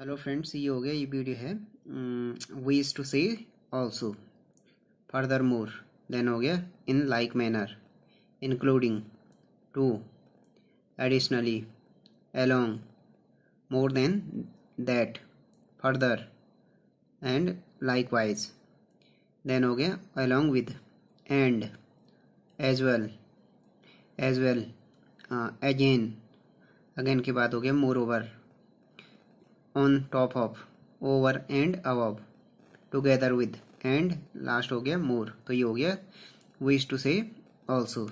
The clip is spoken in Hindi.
हेलो फ्रेंड्स ये हो गया ये वीडियो है वीज टू से ऑल्सो फर्दर मोर देन हो गया in like manner including to additionally along more than that further and likewise then हो गया along with and as well as well again again के बाद हो गया moreover on top of over and above together with and last हो गया मोर तो ये हो गया विश टू से ऑल्सो